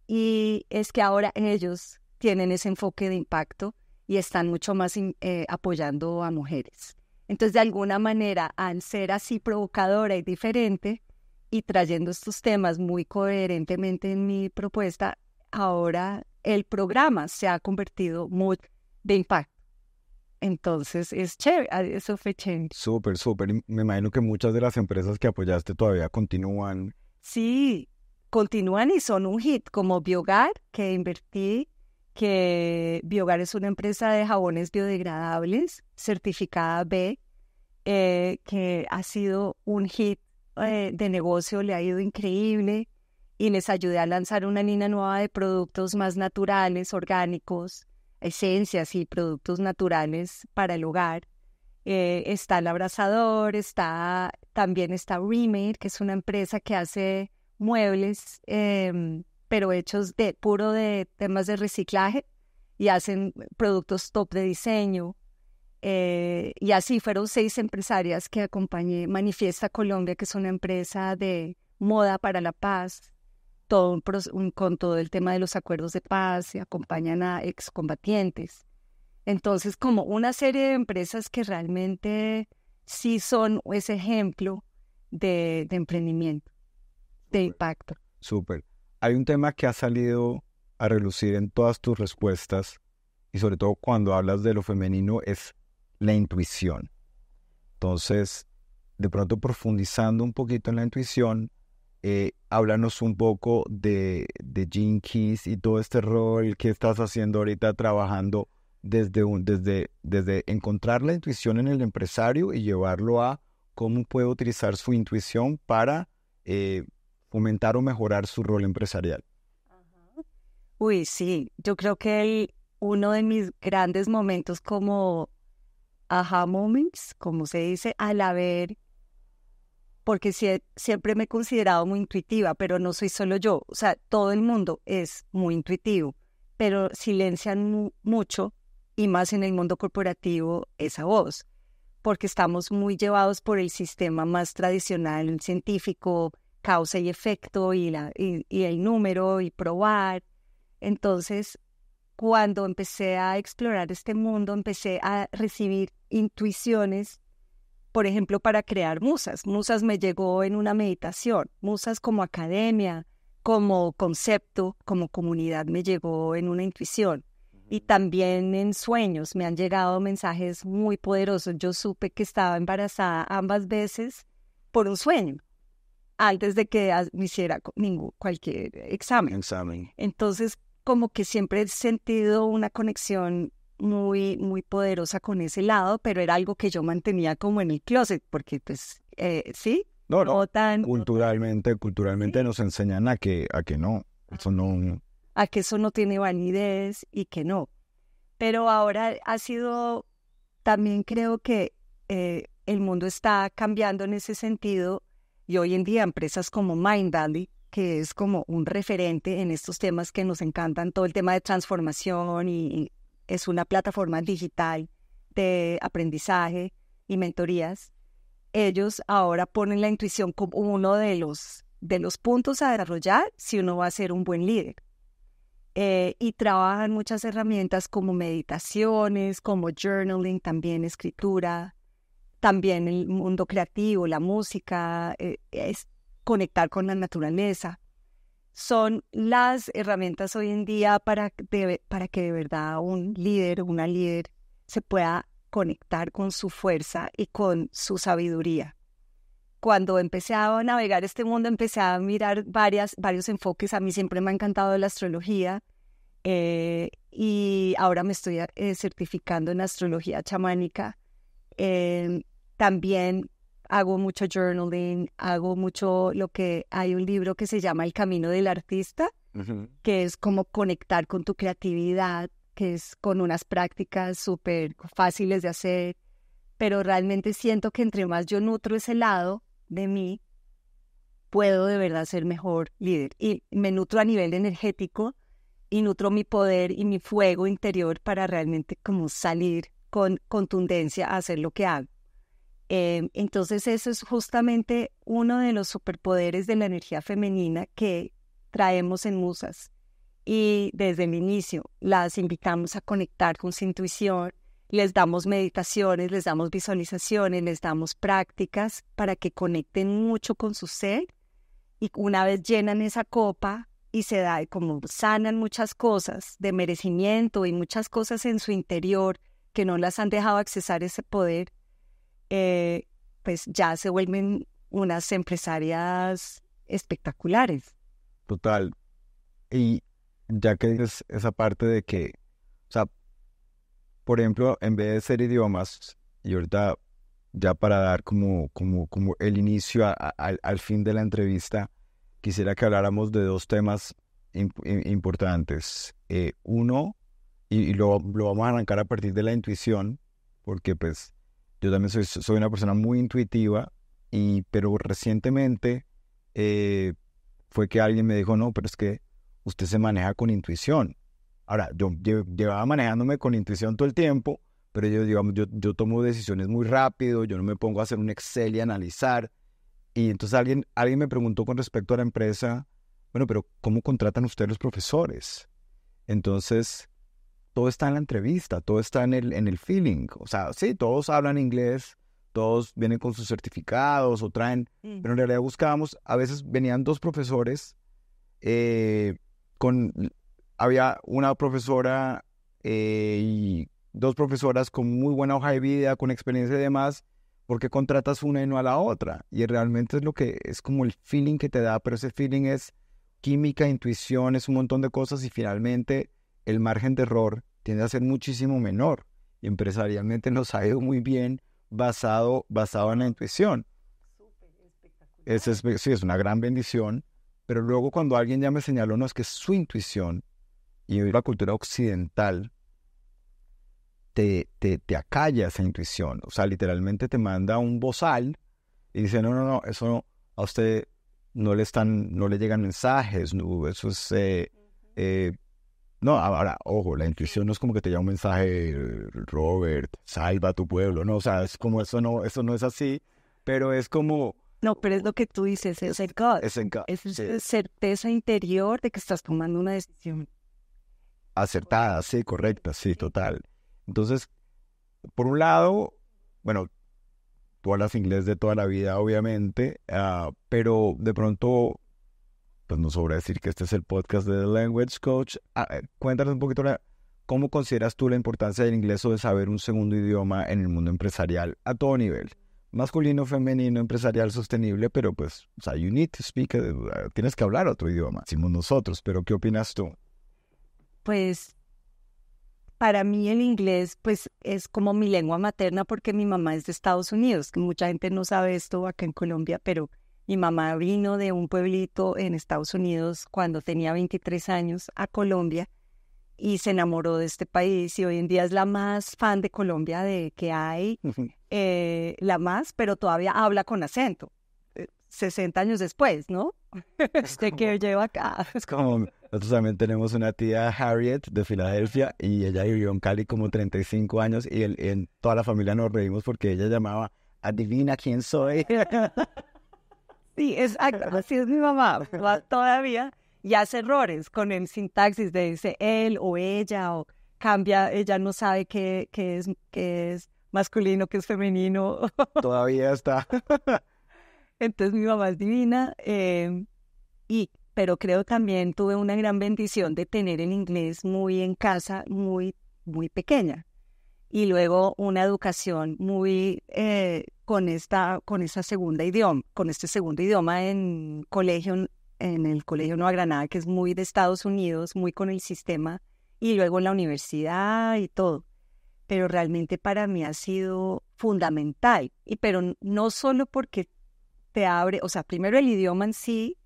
Y es que ahora ellos tienen ese enfoque de impacto y están mucho más eh, apoyando a mujeres. Entonces, de alguna manera, al ser así provocadora y diferente y trayendo estos temas muy coherentemente en mi propuesta, ahora el programa se ha convertido muy de impacto entonces es chévere, ah, eso fue chévere. Súper, súper. Me imagino que muchas de las empresas que apoyaste todavía continúan. Sí, continúan y son un hit, como Biogar, que invertí, que Biogar es una empresa de jabones biodegradables, certificada B, eh, que ha sido un hit eh, de negocio, le ha ido increíble y les ayudé a lanzar una línea nueva de productos más naturales, orgánicos esencias y productos naturales para el hogar. Eh, está el abrazador, está, también está Remade, que es una empresa que hace muebles, em, pero hechos de puro de temas de reciclaje y hacen productos top de diseño. Eh, y así fueron seis empresarias que acompañé. Manifiesta Colombia, que es una empresa de moda para la paz con todo el tema de los acuerdos de paz, se acompañan a excombatientes. Entonces, como una serie de empresas que realmente sí son ese ejemplo de, emprendimiento, de impacto. Súper. Hay un tema que ha salido a relucir en todas tus respuestas y sobre todo cuando hablas de lo femenino es la intuición. Entonces, de pronto profundizando un poquito en la intuición, eh, háblanos un poco de, de Gene Keys y todo este rol que estás haciendo ahorita trabajando desde, un, desde, desde encontrar la intuición en el empresario y llevarlo a cómo puede utilizar su intuición para eh, fomentar o mejorar su rol empresarial. Uy, sí, yo creo que uno de mis grandes momentos como aha moments, como se dice, al haber porque siempre me he considerado muy intuitiva, pero no soy solo yo, o sea, todo el mundo es muy intuitivo, pero silencian mucho y más en el mundo corporativo esa voz, porque estamos muy llevados por el sistema más tradicional, científico, causa y efecto y, y el número y probar. Entonces, cuando empecé a explorar este mundo, empecé a recibir intuiciones por ejemplo, para crear musas. Musas me llegó en una meditación, musas como academia, como concepto, como comunidad me llegó en una intuición. Y también en sueños me han llegado mensajes muy poderosos. Yo supe que estaba embarazada ambas veces por un sueño, antes de que me hiciera ningún, cualquier examen. examen. Entonces, como que siempre he sentido una conexión muy, muy poderosa con ese lado, pero era algo que yo mantenía como en el closet, porque pues, eh, sí. No, no. tan, culturalmente, culturalmente nos enseñan a que, a que no, ah, eso no. A que eso no tiene validez y que no. Pero ahora ha sido, también creo que eh, el mundo está cambiando en ese sentido y hoy en día empresas como Mind que es como un referente en estos temas que nos encantan, todo el tema de transformación y, es una plataforma digital de aprendizaje y mentorías, ellos ahora ponen la intuición como uno de los, de los puntos a desarrollar si uno va a ser un buen líder. Eh, y trabajan muchas herramientas como meditaciones, como journaling, también escritura, también el mundo creativo, la música, eh, es conectar con la naturaleza son las herramientas hoy en día para, para que de verdad un líder o una líder se pueda conectar con su fuerza y con su sabiduría. Cuando empecé a navegar este mundo, empecé a mirar varias, varios enfoques. A mí siempre me ha encantado la astrología eh, y ahora me estoy eh, certificando en astrología chamánica. Eh, también hago mucho journaling, hago mucho lo que hay un libro que se llama El Camino del Artista, que es como conectar con tu creatividad, que es con unas prácticas súper fáciles de hacer, pero realmente siento que entre más yo nutro ese lado de mí, puedo de verdad ser mejor líder. Y me nutro a nivel energético y nutro mi poder y mi fuego interior para realmente como salir con contundencia a hacer lo que hago. Em, entonces eso es justamente uno de los superpoderes de la energía femenina que traemos en Musas. Y desde el inicio las invitamos a conectar con su intuición, les damos meditaciones, les damos visualizaciones, les damos prácticas para que conecten mucho con su ser y una vez llenan esa copa y se da como sanan muchas cosas de merecimiento y muchas cosas en su interior que no las han dejado accesar ese poder, eh, pues ya se vuelven unas empresarias espectaculares. Total. Y ya que es esa parte de que, o sea, por ejemplo, en vez de ser idiomas, y ahorita ya para dar como, como, como el inicio al fin de la entrevista, quisiera que habláramos de dos temas importantes. Eh, uno, y, lo, lo, vamos a arrancar a partir de la intuición, porque pues yo también soy, soy una persona muy intuitiva, y, pero recientemente eh, fue que alguien me dijo, no, pero es que usted se maneja con intuición. Ahora, yo llevaba manejándome con intuición todo el tiempo, pero yo, digamos, yo tomo decisiones muy rápido, yo no me pongo a hacer un Excel y analizar. Y entonces alguien, alguien me preguntó con respecto a la empresa, bueno, pero ¿cómo contratan ustedes los profesores? Entonces, todo está en la entrevista, todo está en el, en el feeling. O sea, sí, todos hablan inglés, todos vienen con sus certificados o traen, mm. pero en realidad buscábamos, a veces venían dos profesores, eh, con, había una profesora eh, y dos profesoras con muy buena hoja de vida, con experiencia y demás, porque contratas una y no a la otra. Y realmente es lo que es como el feeling que te da, pero ese feeling es química, intuición, es un montón de cosas y finalmente el margen de error tiende a ser muchísimo menor. y Empresarialmente nos ha ido muy bien basado, basado en la intuición. Es, es, sí, es una gran bendición, pero luego cuando alguien ya me señaló, no es que su intuición y la cultura occidental te, te, te, acalla esa intuición, o sea, literalmente te manda un bozal y dice, no, no, no, eso a usted no le están, no le llegan mensajes, no, eso es, eh, no, ahora, ojo, la intuición no es como que te llame un mensaje, Robert, salva a tu pueblo, no, o sea, es como eso no, eso no es así, pero es como... No, pero es lo que tú dices, es el God. Es Es certeza interior de que estás tomando una decisión. Acertada, sí, correcta, sí, total. Entonces, por un lado, bueno, tú hablas inglés de toda la vida, obviamente, ah, pero de pronto pues no sobra decir que este es el podcast de The Language Coach. Ah, eh, cuéntanos un poquito ahora, ¿cómo consideras tú la importancia del inglés o de saber un segundo idioma en el mundo empresarial a todo nivel? Masculino, femenino, empresarial, sostenible, pero pues, o sea, you need to speak, eh, tienes que hablar otro idioma, decimos nosotros, pero ¿qué opinas tú? Pues para mí el inglés pues es como mi lengua materna porque mi mamá es de Estados Unidos. que Mucha gente no sabe esto acá en Colombia, pero mi mamá vino de un pueblito en Estados Unidos cuando tenía 23 años a Colombia y se enamoró de este país y hoy en día es la más fan de Colombia de que hay, eh, la más, pero todavía habla con acento. 60 eh, años después, ¿no? (laughs) Este que lleva acá. Es como, nosotros también tenemos una tía Harriet de Filadelfia y ella vivió en Cali como 35 años y en toda la familia nos reímos porque ella llamaba, adivina quién soy. (laughs) Sí, exacto. Así es mi mamá. (laughs) Todavía y hace errores con el sintaxis de dice él o ella o cambia, ella no sabe qué, es, qué es masculino, qué es femenino. (laughs) Todavía está. Entonces mi mamá es divina. Em, y, pero creo también tuve una gran bendición de tener el inglés muy en casa, muy, muy pequeña y luego una educación muy eh, con esta con esa segunda idioma con este segundo idioma en colegio en el colegio Nueva Granada que es muy de Estados Unidos muy con el sistema y luego en la universidad y todo pero realmente para mí ha sido fundamental y pero no solo porque te abre o sea primero el idioma en sí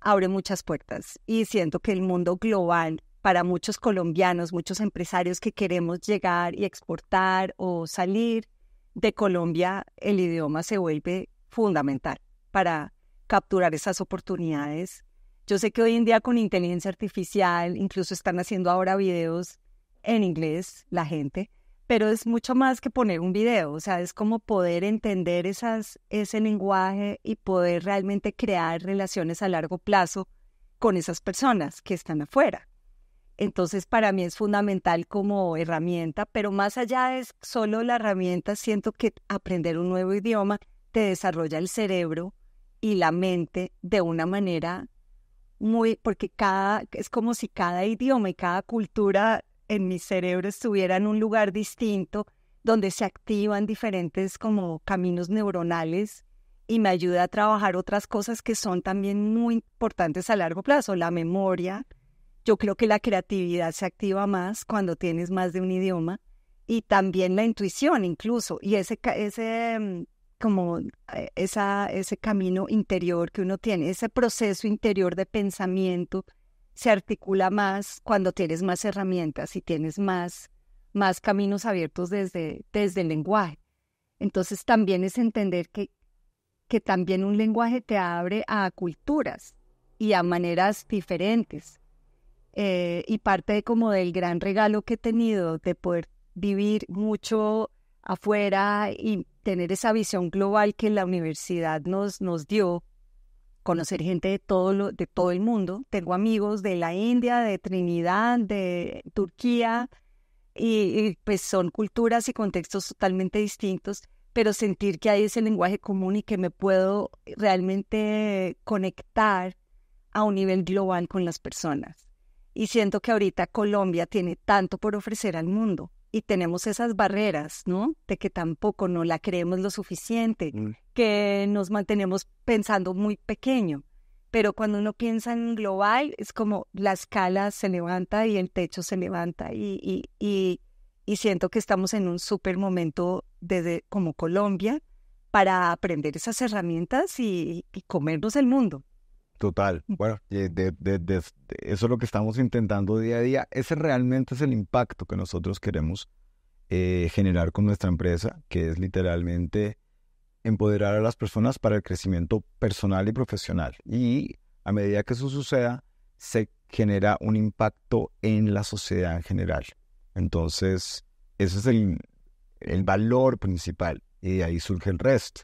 abre muchas puertas y siento que el mundo global para muchos colombianos, muchos empresarios que queremos llegar y exportar o salir de Colombia, el idioma se vuelve fundamental para capturar esas oportunidades. Yo sé que hoy en día con inteligencia artificial, incluso están haciendo ahora videos en inglés la gente, pero es mucho más que poner un video, o sea, es como poder entender ese lenguaje y poder realmente crear relaciones a largo plazo con esas personas que están afuera. Entonces, para mí es fundamental como herramienta, pero más allá es solo la herramienta, siento que aprender un nuevo idioma te desarrolla el cerebro y la mente de una manera muy, porque cada, es como si cada idioma y cada cultura en mi cerebro estuviera en un lugar distinto, donde se activan diferentes como caminos neuronales y me ayuda a trabajar otras cosas que son también muy importantes a largo plazo, la memoria, yo creo que la creatividad se activa más cuando tienes más de un idioma y también la intuición incluso y ese, mm, como eh, ese camino interior que uno tiene, ese proceso interior de pensamiento se articula más cuando tienes más herramientas y tienes más, más caminos abiertos desde, desde el lenguaje. Entonces también es entender que, que también un lenguaje te abre a culturas y a maneras diferentes. Eh, y parte como del gran regalo que he tenido de poder vivir mucho afuera y tener esa visión global que la universidad nos, nos dio, conocer gente de todo, de todo el mundo. Tengo amigos de la India, de Trinidad, de Turquía, y, y, pues son culturas y contextos totalmente distintos, pero sentir que hay ese lenguaje común y que me puedo realmente conectar a un nivel global con las personas. Y siento que ahorita Colombia tiene tanto por ofrecer al mundo y tenemos esas barreras, ¿no? De que tampoco no la creemos lo suficiente, mm. que nos mantenemos pensando muy pequeño. Pero cuando uno piensa en global, es como la escala se levanta y el techo se levanta y, y, y, siento que estamos en un súper momento desde como Colombia para aprender esas herramientas y, y comernos el mundo. Total. Mm. Bueno, eh, eso es lo que estamos intentando día a día. Ese realmente es el impacto que nosotros queremos eh, generar con nuestra empresa, que es literalmente empoderar a las personas para el crecimiento personal y profesional. Y a medida que eso suceda, se genera un impacto en la sociedad en general. Entonces, ese es el, el valor principal y de ahí surge el resto.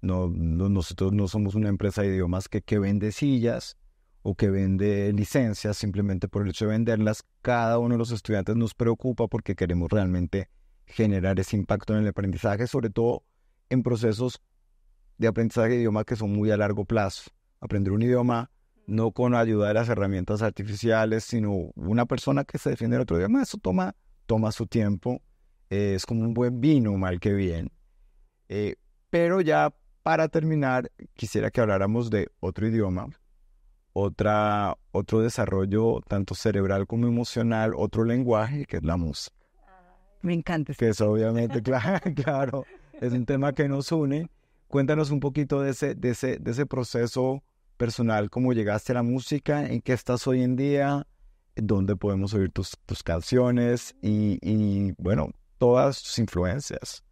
No, nosotros no somos una empresa de idiomas que, que vende sillas o que vende licencias simplemente por el hecho de venderlas. Cada uno de los estudiantes nos preocupa porque queremos realmente generar ese impacto en el aprendizaje, sobre todo en procesos de aprendizaje de idiomas que son muy a largo plazo. Aprender un idioma no con ayuda de las herramientas artificiales, sino una persona que se defiende el otro idioma, eso toma, toma su tiempo, eh, es como un buen vino, mal que bien. Eh, pero ya para terminar, quisiera que habláramos de otro idioma, otra, otro desarrollo tanto cerebral como emocional, otro lenguaje, que es la música. Me encanta. Que este es obviamente, (laughs) (laughs) claro, es un tema que nos une. Cuéntanos un poquito de ese, de ese, proceso personal, cómo llegaste a la música, en qué estás hoy en día, dónde podemos oír tus, canciones y, y, bueno, todas tus influencias.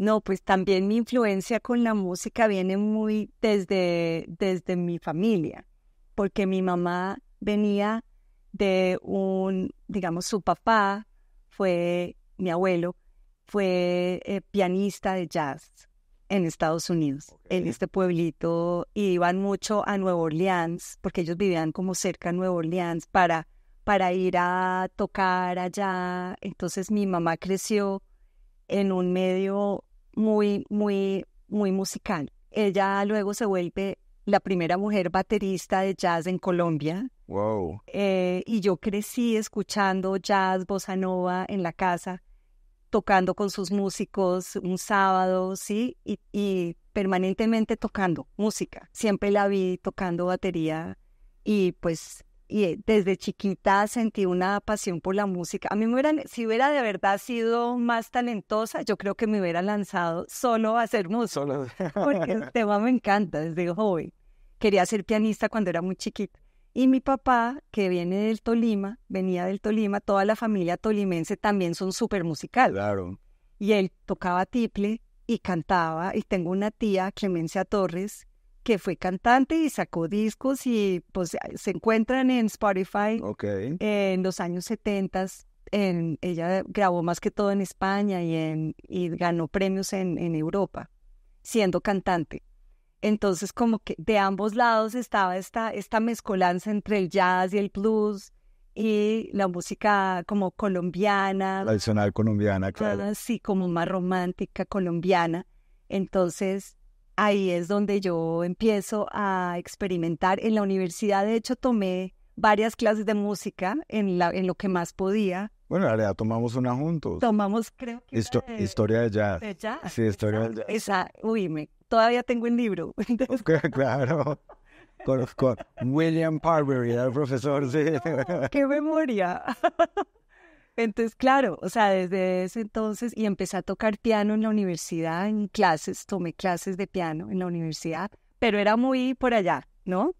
No, pues también mi influencia con la música viene muy desde, desde mi familia, porque mi mamá venía de un, digamos, su papá fue, mi abuelo, fue eh, pianista de jazz en Estados Unidos, en este pueblito, y iban mucho a Nueva Orleans, porque ellos vivían como cerca de Nueva Orleans para, para ir a tocar allá. Entonces mi mamá creció en un medio muy, muy, muy musical. Ella luego se vuelve la primera mujer baterista de jazz en Colombia. Wow. Eh, y yo crecí escuchando jazz, bossa nova en la casa, tocando con sus músicos un sábado, sí, y permanentemente tocando música. Siempre la vi tocando batería y pues y eh, desde chiquita sentí una pasión por la música. A mí me hubieran, si hubiera de verdad sido más talentosa, yo creo que me hubiera lanzado solo a hacer música. porque el (laughs) tema me encanta desde joven. Quería ser pianista cuando era muy chiquita. Y mi papá, que viene del Tolima, venía del Tolima, toda la familia tolimense también son súper musicales. Claro. Y él tocaba tiple y cantaba. Y tengo una tía, Clemencia Torres, que fue cantante y sacó discos y pues se encuentran en Spotify en los años 70. En, ella grabó más que todo en España y, en, ganó premios en, Europa, siendo cantante. Entonces, como que de ambos lados estaba esta, esta mezcolanza entre el jazz y el blues y la música como colombiana. Tradicional colombiana, claro. Ah, sí, como más romántica colombiana. Entonces, ahí es donde yo empiezo a experimentar. En la universidad, de hecho, tomé varias clases de música en, la, en lo que más podía. Bueno, la verdad, tomamos una juntos. Tomamos, creo que. historia de jazz. de jazz. Sí, historia de jazz. Esa, uy, me, todavía tengo el libro. (laughs) claro. Con, William Parbury, el profesor. Sí. ¡Qué memoria! (laughs) Entonces, claro, o sea, desde ese entonces y empecé a tocar piano en la universidad, en clases, tomé clases de piano en la universidad, pero era muy por allá, ¿no?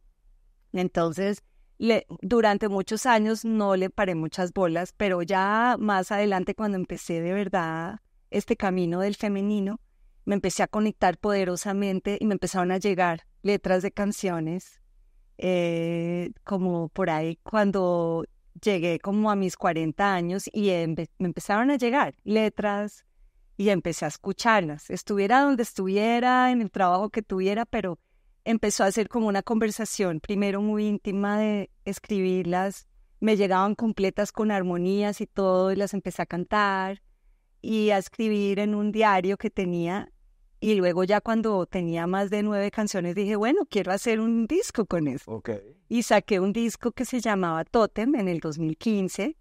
Entonces, durante muchos años no le paré muchas bolas, pero ya más adelante cuando empecé de verdad este camino del femenino, me empecé a conectar poderosamente y me empezaron a llegar letras de canciones, eh, como por ahí cuando llegué como a mis 40 años y me empezaron a llegar letras y empecé a escucharlas. Estuviera donde estuviera, en el trabajo que tuviera, pero empezó a ser como una conversación, primero muy íntima de escribirlas. Me llegaban completas con armonías y todo, y las empecé a cantar y a escribir en un diario que tenía y luego ya cuando tenía más de nueve canciones dije, bueno, quiero hacer un disco con eso. Y saqué un disco que se llamaba Totem en el 2015.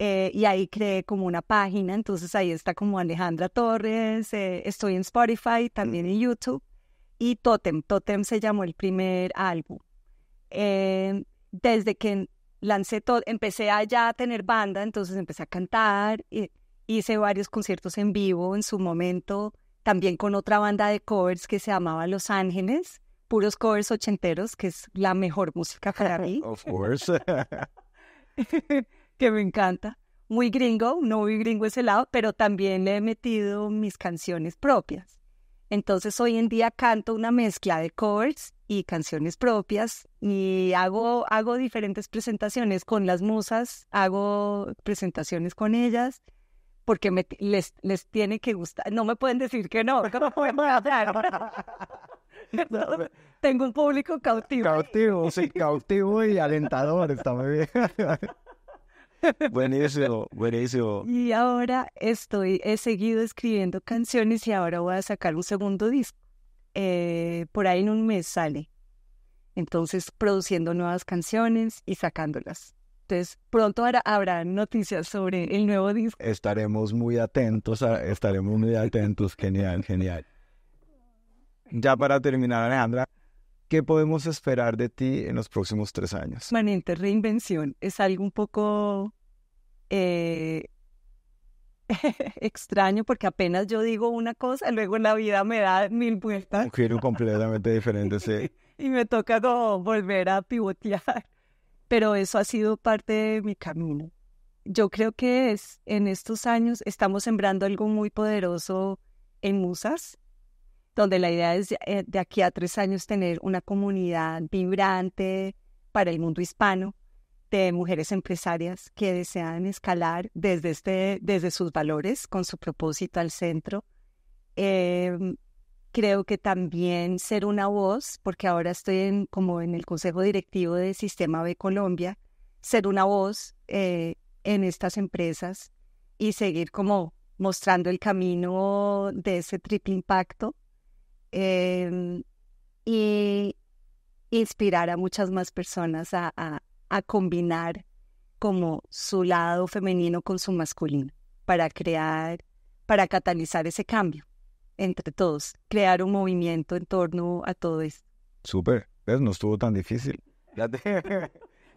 Eh, y ahí creé como una página, entonces ahí está como Alejandra Torres, eh, estoy en Spotify, también en YouTube, y Totem, Totem se llamó el primer álbum. Eh, desde que lancé todo, empecé ya a tener banda, entonces empecé a cantar, hice varios conciertos en vivo en su momento, también con otra banda de covers que se llamaba Los Ángeles, puros covers ochenteros, que es la mejor música para mí. (laughs) Of course. (laughs) (laughs) que me encanta. Muy gringo, no muy gringo ese lado, pero también le he metido mis canciones propias. Entonces hoy en día canto una mezcla de covers y canciones propias y hago, hago diferentes presentaciones con las musas, hago presentaciones con ellas porque les, les tiene que gustar. No me pueden decir que no. hacer. (laughs) Tengo un público cautivo. Cautivo, sí, cautivo y alentador, está muy bien. (laughs) buenísimo, buenísimo. Y ahora estoy, he seguido escribiendo canciones y ahora voy a sacar un segundo disco. Eh, por ahí en un mes sale. Entonces, produciendo nuevas canciones y sacándolas. Entonces, pronto habrá, noticias sobre el nuevo disco. Estaremos muy atentos, estaremos muy atentos. genial, genial. Ya para terminar, Alejandra, ¿qué podemos esperar de ti en los próximos tres años? Manente reinvención. Es algo un poco eh, (laughs) extraño porque apenas yo digo una cosa, luego la vida me da mil vueltas. Un giro completamente diferente, sí. (laughs) y me toca volver a pivotear pero eso ha sido parte de mi camino. Yo creo que es, en estos años estamos sembrando algo muy poderoso en Musas, donde la idea es eh, de aquí a tres años tener una comunidad vibrante para el mundo hispano de mujeres empresarias que desean escalar desde, este, desde sus valores, con su propósito al centro, em, creo que también ser una voz, porque ahora estoy en, como en el Consejo Directivo de Sistema B Colombia, ser una voz eh, en estas empresas y seguir como mostrando el camino de ese triple impacto eh, y inspirar a muchas más personas a, a combinar como su lado femenino con su masculino para crear, para catalizar ese cambio entre todos, crear un movimiento en torno a todo esto. Súper, No estuvo tan difícil. (laughs)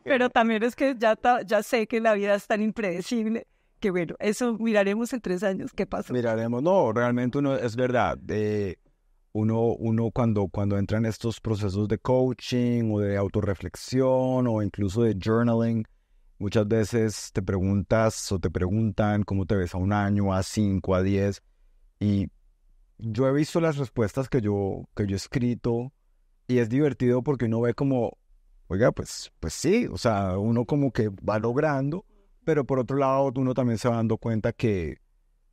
Pero también es que ya, ya sé que la vida es tan impredecible que bueno, eso miraremos en tres años qué pasa. Miraremos, no, realmente uno es verdad. de eh, uno, uno cuando, cuando entra en estos procesos de coaching o de autorreflexión o incluso de journaling, muchas veces te preguntas o te preguntan cómo te ves a un año, a cinco, a diez, y yo he visto las respuestas que yo, que yo he escrito y es divertido porque uno ve como, oiga, pues, pues sí, o sea, uno como que va logrando, pero por otro lado uno también se va dando cuenta que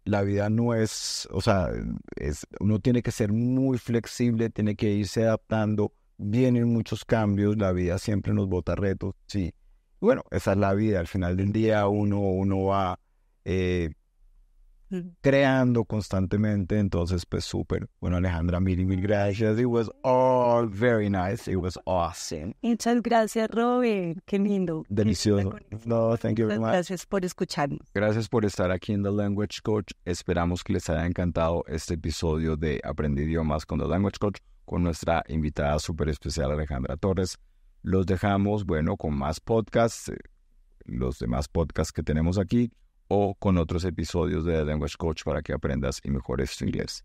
la vida no es, o sea, es, uno tiene que ser muy flexible, tiene que irse adaptando, vienen muchos cambios, la vida siempre nos bota retos, sí. Bueno, esa es la vida, al final del día uno, uno va... Eh, creando constantemente. Entonces, pues súper. Bueno, Alejandra, mil mil gracias. It was all very nice. It was awesome. Muchas gracias, Robert. Qué lindo. Delicioso. No, thank you very much. Gracias por escucharnos. Gracias por estar aquí en The Language Coach. Esperamos que les haya encantado este episodio de Aprendí Idiomas con The Language Coach con nuestra invitada súper especial Alejandra Torres. Los dejamos, bueno, con más podcasts, eh, los demás podcasts que tenemos aquí o con otros episodios de Language Coach para que aprendas y mejores tu inglés.